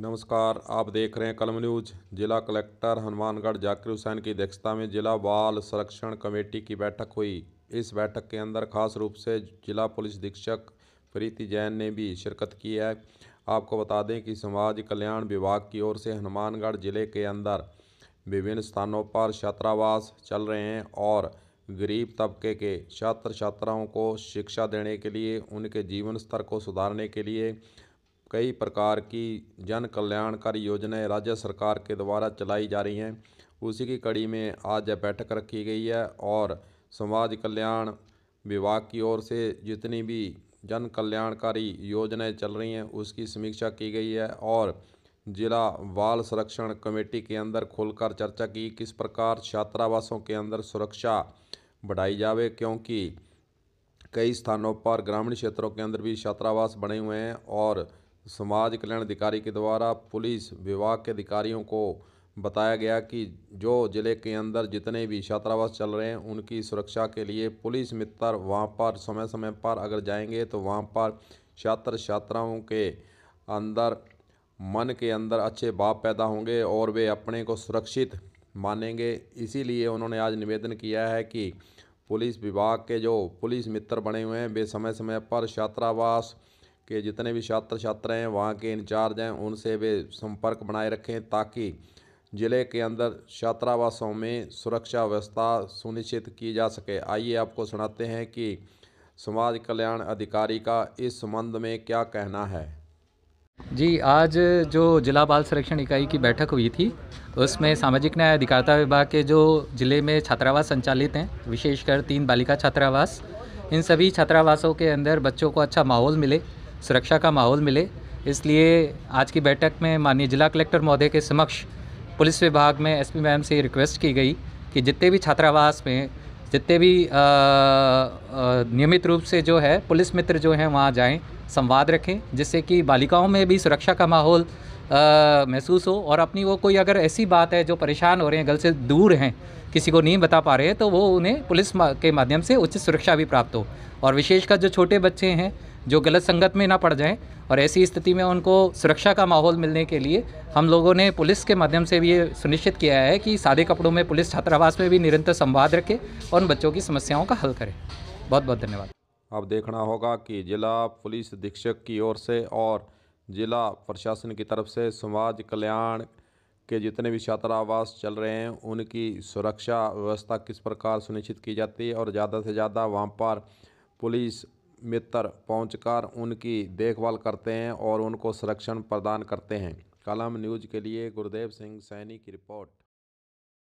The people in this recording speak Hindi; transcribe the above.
नमस्कार आप देख रहे हैं कलम न्यूज जिला कलेक्टर हनुमानगढ़ जाकिर हुसैन की अध्यक्षता में जिला बाल संरक्षण कमेटी की बैठक हुई इस बैठक के अंदर खास रूप से जिला पुलिस अधीक्षक प्रीति जैन ने भी शिरकत की है आपको बता दें कि समाज कल्याण विभाग की ओर से हनुमानगढ़ जिले के अंदर विभिन्न स्थानों पर छात्रावास चल रहे हैं और गरीब तबके के छात्र छात्राओं को शिक्षा देने के लिए उनके जीवन स्तर को सुधारने के लिए कई प्रकार की जन कल्याणकारी योजनाएं राज्य सरकार के द्वारा चलाई जा रही हैं उसी की कड़ी में आज बैठक रखी गई है और समाज कल्याण विभाग की ओर से जितनी भी जन कल्याणकारी योजनाएं चल रही हैं उसकी समीक्षा की गई है और जिला बाल संरक्षण कमेटी के अंदर खोलकर चर्चा की किस प्रकार छात्रावासों के अंदर सुरक्षा बढ़ाई जावे क्योंकि कई स्थानों पर ग्रामीण क्षेत्रों के अंदर भी छात्रावास बने हुए हैं और समाज कल्याण अधिकारी के द्वारा पुलिस विभाग के अधिकारियों को बताया गया कि जो ज़िले के अंदर जितने भी छात्रावास चल रहे हैं उनकी सुरक्षा के लिए पुलिस मित्र वहाँ पर समय समय पर अगर जाएंगे तो वहाँ पर छात्र छात्राओं के अंदर मन के अंदर अच्छे भाव पैदा होंगे और वे अपने को सुरक्षित मानेंगे इसीलिए उन्होंने आज निवेदन किया है कि पुलिस विभाग के जो पुलिस मित्र बने हुए हैं वे समय समय पर छात्रावास के जितने भी छात्र छात्र हैं वहाँ के इंचार्ज हैं उनसे वे संपर्क बनाए रखें ताकि ज़िले के अंदर छात्रावासों में सुरक्षा व्यवस्था सुनिश्चित की जा सके आइए आपको सुनाते हैं कि समाज कल्याण अधिकारी का इस संबंध में क्या कहना है जी आज जो जिला बाल संरक्षण इकाई की बैठक हुई थी तो उसमें सामाजिक न्याय अधिकारिता विभाग के जो ज़िले में छात्रावास संचालित हैं विशेषकर तीन बालिका छात्रावास इन सभी छात्रावासों के अंदर बच्चों को अच्छा माहौल मिले सुरक्षा का माहौल मिले इसलिए आज की बैठक में माननीय जिला कलेक्टर महोदय के समक्ष पुलिस विभाग में एसपी मैम से रिक्वेस्ट की गई कि जितने भी छात्रावास में जितने भी नियमित रूप से जो है पुलिस मित्र जो हैं वहाँ जाएं संवाद रखें जिससे कि बालिकाओं में भी सुरक्षा का माहौल महसूस हो और अपनी वो कोई अगर ऐसी बात है जो परेशान हो रहे हैं गल से दूर हैं किसी को नहीं बता पा रहे हैं तो वो उन्हें पुलिस के माध्यम से उचित सुरक्षा भी प्राप्त हो और विशेषकर जो छोटे बच्चे हैं जो गलत संगत में ना पड़ जाएं और ऐसी स्थिति में उनको सुरक्षा का माहौल मिलने के लिए हम लोगों ने पुलिस के माध्यम से भी ये सुनिश्चित किया है कि सादे कपड़ों में पुलिस छात्रावास में भी निरंतर संवाद रखे और उन बच्चों की समस्याओं का हल करें बहुत बहुत धन्यवाद अब देखना होगा कि जिला पुलिस अधीक्षक की ओर से और जिला प्रशासन की तरफ से समाज कल्याण के जितने भी छात्रावास चल रहे हैं उनकी सुरक्षा व्यवस्था किस प्रकार सुनिश्चित की जाती है और ज़्यादा से ज़्यादा वहाँ पर पुलिस मित्र पहुंचकर उनकी देखभाल करते हैं और उनको संरक्षण प्रदान करते हैं कलम न्यूज के लिए गुरुदेव सिंह सैनी की रिपोर्ट